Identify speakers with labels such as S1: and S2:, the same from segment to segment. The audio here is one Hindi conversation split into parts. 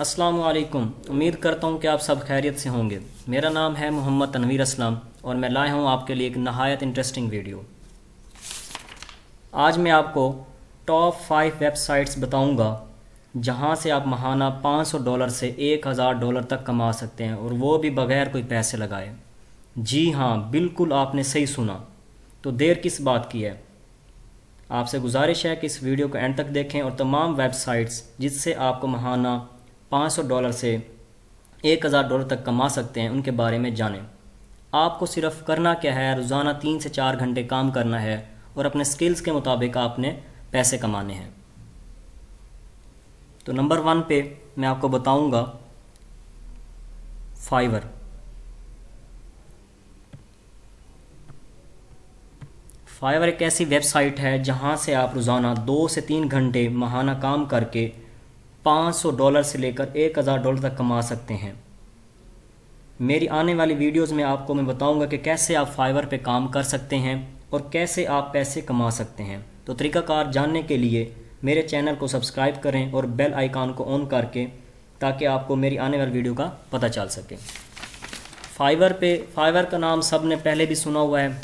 S1: असलकुम उम्मीद करता हूँ कि आप सब खैरियत से होंगे मेरा नाम है मोहम्मद तनवीर असलम और मैं लाया हूँ आपके लिए एक नहायत इंटरेस्टिंग वीडियो आज मैं आपको टॉप फाइव वेबसाइट्स बताऊँगा जहाँ से आप महाना 500 डॉलर से 1000 डॉलर तक कमा सकते हैं और वो भी बगैर कोई पैसे लगाए जी हाँ बिल्कुल आपने सही सुना तो देर किस बात की है आपसे गुजारिश है कि इस वीडियो को एंड तक देखें और तमाम वेबसाइट्स जिससे आपको महाना 500 डॉलर से 1000 डॉलर तक कमा सकते हैं उनके बारे में जानें आपको सिर्फ करना क्या है रोज़ाना तीन से चार घंटे काम करना है और अपने स्किल्स के मुताबिक आपने पैसे कमाने हैं तो नंबर वन पे मैं आपको बताऊंगा फाइवर फाइवर एक ऐसी वेबसाइट है जहां से आप रोज़ाना दो से तीन घंटे महाना काम करके 500 डॉलर से लेकर 1000 डॉलर तक कमा सकते हैं मेरी आने वाली वीडियोस में आपको मैं बताऊंगा कि कैसे आप फाइवर पे काम कर सकते हैं और कैसे आप पैसे कमा सकते हैं तो तरीकाकार जानने के लिए मेरे चैनल को सब्सक्राइब करें और बेल आइकान को ऑन करके ताकि आपको मेरी आने वाली वीडियो का पता चल सके फाइवर पे फाइवर का नाम सब ने पहले भी सुना हुआ है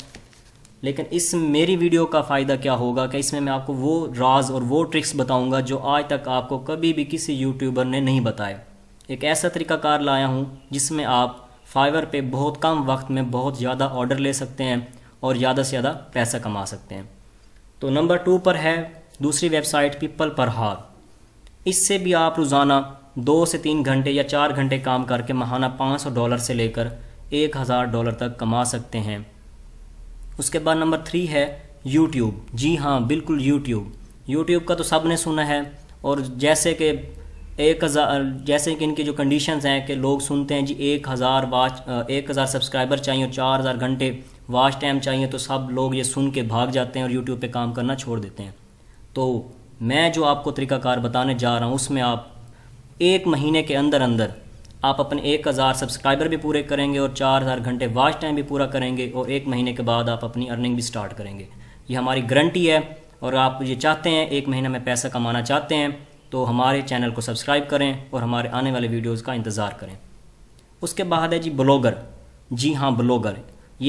S1: लेकिन इस मेरी वीडियो का फ़ायदा क्या होगा कि इसमें मैं आपको वो राज और वो ट्रिक्स बताऊंगा जो आज तक आपको कभी भी किसी यूट्यूबर ने नहीं बताया एक ऐसा तरीकाकार लाया हूँ जिसमें आप फाइवर पे बहुत कम वक्त में बहुत ज़्यादा ऑर्डर ले सकते हैं और ज़्यादा से ज़्यादा पैसा कमा सकते हैं तो नंबर टू पर है दूसरी वेबसाइट पीपल पर हार इससे भी आप रोज़ाना दो से तीन घंटे या चार घंटे काम करके महाना पाँच सौ डॉलर से लेकर एक हज़ार डॉलर तक कमा सकते हैं उसके बाद नंबर थ्री है यूट्यूब जी हाँ बिल्कुल यूट्यूब यूट्यूब का तो सब ने सुना है और जैसे कि एक हज़ार जैसे कि इनकी जो कंडीशंस हैं कि लोग सुनते हैं जी एक हज़ार वाच एक हज़ार सब्सक्राइबर चाहिए और चार हज़ार घंटे वाच टाइम चाहिए तो सब लोग ये सुन के भाग जाते हैं और यूट्यूब पे काम करना छोड़ देते हैं तो मैं जो आपको तरीकाकार बताने जा रहा हूँ उसमें आप एक महीने के अंदर अंदर आप अपने एक हज़ार सब्सक्राइबर भी पूरे करेंगे और चार हज़ार घंटे वॉच टाइम भी पूरा करेंगे और एक महीने के बाद आप अपनी अर्निंग भी स्टार्ट करेंगे ये हमारी गारंटी है और आप ये चाहते हैं एक महीने में पैसा कमाना चाहते हैं तो हमारे चैनल को सब्सक्राइब करें और हमारे आने वाले वीडियोज़ का इंतज़ार करें उसके बाद है जी ब्लॉगर जी हाँ ब्लॉगर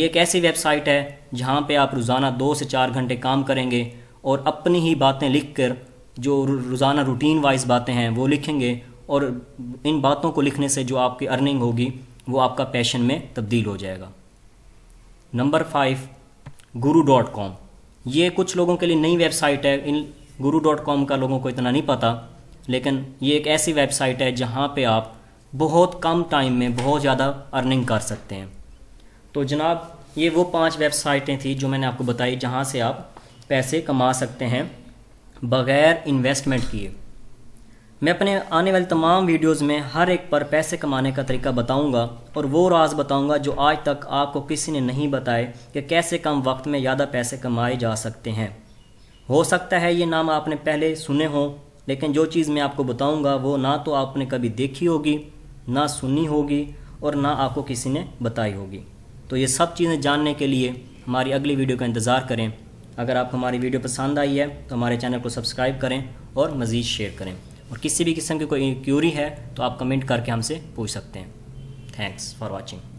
S1: ये एक ऐसी वेबसाइट है जहाँ पर आप रोज़ाना दो से चार घंटे काम करेंगे और अपनी ही बातें लिख कर जो रोज़ाना रूटीन वाइज बातें हैं वो लिखेंगे और इन बातों को लिखने से जो आपकी अर्निंग होगी वो आपका पैशन में तब्दील हो जाएगा number five guru dot com ये कुछ लोगों के लिए नई वेबसाइट है इन गुरु डॉट कॉम का लोगों को इतना नहीं पता लेकिन ये एक ऐसी वेबसाइट है जहाँ पे आप बहुत कम टाइम में बहुत ज़्यादा अर्निंग कर सकते हैं तो जनाब ये वो पांच वेबसाइटें थी जो मैंने आपको बताई जहाँ से आप पैसे कमा सकते हैं बग़ैर इन्वेस्टमेंट किए मैं अपने आने वाली तमाम वीडियोस में हर एक पर पैसे कमाने का तरीका बताऊंगा और वो राज बताऊंगा जो आज तक आपको किसी ने नहीं बताए कि कैसे कम वक्त में ज़्यादा पैसे कमाए जा सकते हैं हो सकता है ये नाम आपने पहले सुने हों लेकिन जो चीज़ मैं आपको बताऊंगा वो ना तो आपने कभी देखी होगी ना सुनी होगी और ना आपको किसी ने बताई होगी तो ये सब चीज़ें जानने के लिए हमारी अगली वीडियो का इंतज़ार करें अगर आपको हमारी वीडियो पसंद आई है तो हमारे चैनल को सब्सक्राइब करें और मज़ीद शेयर करें और किसी भी किस्म की कोई क्यूरी है तो आप कमेंट करके हमसे पूछ सकते हैं थैंक्स फॉर वॉचिंग